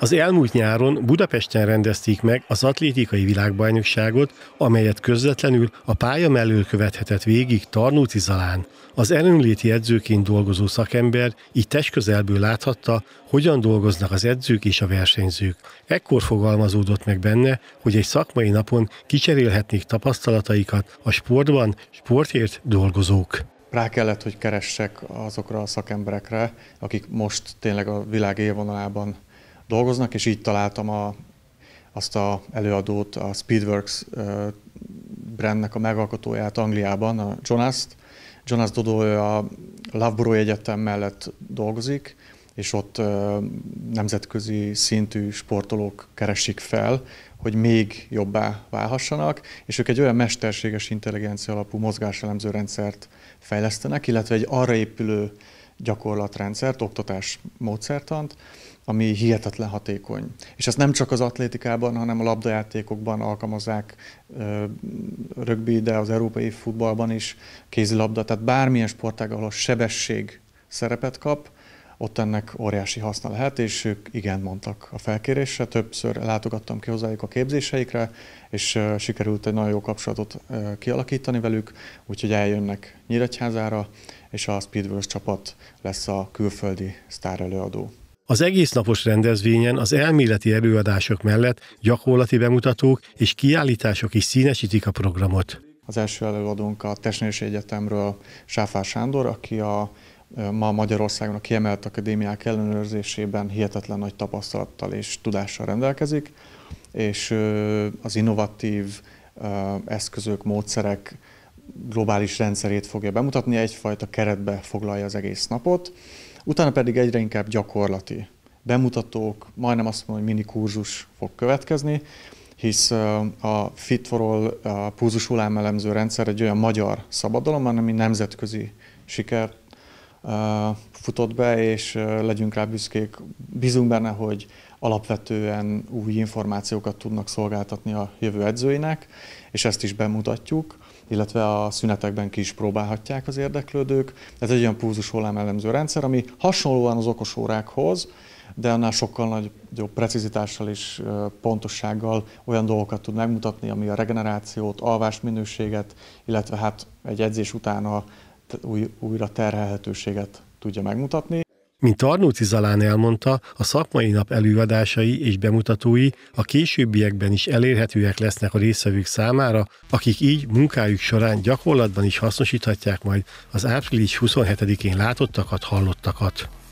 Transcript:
Az elmúlt nyáron Budapesten rendezték meg az atlétikai világbajnokságot, amelyet közvetlenül a pálya mellől követhetett végig Tarnóci Zalán. Az erőnléti edzőként dolgozó szakember így testközelből láthatta, hogyan dolgoznak az edzők és a versenyzők. Ekkor fogalmazódott meg benne, hogy egy szakmai napon kicserélhetnék tapasztalataikat a sportban sportért dolgozók rá kellett, hogy keressek azokra a szakemberekre, akik most tényleg a világ élvonalában dolgoznak, és így találtam a, azt a előadót, a Speedworks brandnek a megalkotóját Angliában, a Jonas-t. Jonas Dodó a Loughborough Egyetem mellett dolgozik, és ott nemzetközi szintű sportolók keresik fel, hogy még jobbá válhassanak, és ők egy olyan mesterséges intelligencia alapú mozgáselemző rendszert fejlesztenek, illetve egy arra épülő gyakorlatrendszert, oktatás módszertant, ami hihetetlen hatékony. És ezt nem csak az atlétikában, hanem a labdajátékokban alkalmazzák rögbi, de az európai futballban is kézilabda, tehát bármilyen sportág, ahol a sebesség szerepet kap, ott ennek óriási haszna lehet, és ők igen mondtak a felkérésre. Többször látogattam ki hozzájuk a képzéseikre, és sikerült egy nagyon jó kapcsolatot kialakítani velük, úgyhogy eljönnek Nyíregyházára, és a Speedverse csapat lesz a külföldi sztár előadó. Az egésznapos rendezvényen az elméleti előadások mellett gyakorlati bemutatók és kiállítások is színesítik a programot. Az első előadónk a Testnélési Egyetemről Sáfár Sándor, aki a ma Magyarországon a kiemelt akadémiák ellenőrzésében hihetetlen nagy tapasztalattal és tudással rendelkezik, és az innovatív eszközök, módszerek globális rendszerét fogja bemutatni, egyfajta keretbe foglalja az egész napot. Utána pedig egyre inkább gyakorlati bemutatók, majdnem azt mondom, hogy mini kurzus fog következni, hisz a Fit for All a púzus rendszer egy olyan magyar szabadalom, hanem nemzetközi siker futott be, és legyünk rá büszkék. Bízunk benne, hogy alapvetően új információkat tudnak szolgáltatni a jövő edzőinek, és ezt is bemutatjuk illetve a szünetekben ki is próbálhatják az érdeklődők. Ez egy olyan púzus hullámelemző rendszer, ami hasonlóan az okos órákhoz, de annál sokkal nagyobb precizitással és pontossággal olyan dolgokat tud megmutatni, ami a regenerációt, alvás minőséget, illetve hát egy edzés után a új, újra terhelhetőséget tudja megmutatni. Mint Arnóti Zalán elmondta, a szakmai nap előadásai és bemutatói a későbbiekben is elérhetőek lesznek a részvevők számára, akik így munkájuk során gyakorlatban is hasznosíthatják majd az április 27-én látottakat, hallottakat.